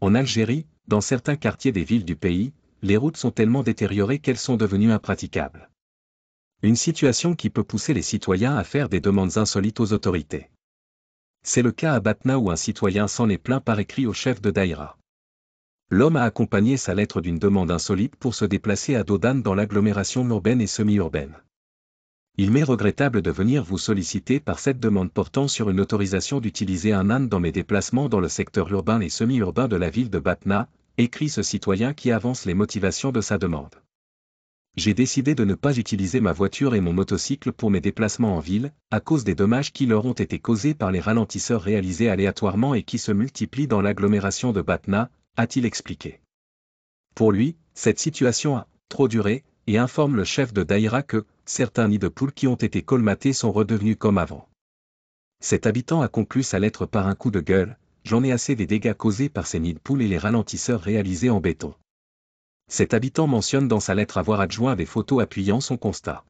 En Algérie, dans certains quartiers des villes du pays, les routes sont tellement détériorées qu'elles sont devenues impraticables. Une situation qui peut pousser les citoyens à faire des demandes insolites aux autorités. C'est le cas à Batna où un citoyen s'en est plaint par écrit au chef de Daïra. L'homme a accompagné sa lettre d'une demande insolite pour se déplacer à Dodane dans l'agglomération urbaine et semi-urbaine il m'est regrettable de venir vous solliciter par cette demande portant sur une autorisation d'utiliser un âne dans mes déplacements dans le secteur urbain et semi-urbain de la ville de Batna, écrit ce citoyen qui avance les motivations de sa demande. J'ai décidé de ne pas utiliser ma voiture et mon motocycle pour mes déplacements en ville, à cause des dommages qui leur ont été causés par les ralentisseurs réalisés aléatoirement et qui se multiplient dans l'agglomération de Batna, a-t-il expliqué. Pour lui, cette situation a trop duré, et informe le chef de Daïra que, certains nids de poules qui ont été colmatés sont redevenus comme avant. Cet habitant a conclu sa lettre par un coup de gueule, j'en ai assez des dégâts causés par ces nids de poules et les ralentisseurs réalisés en béton. Cet habitant mentionne dans sa lettre avoir adjoint des photos appuyant son constat.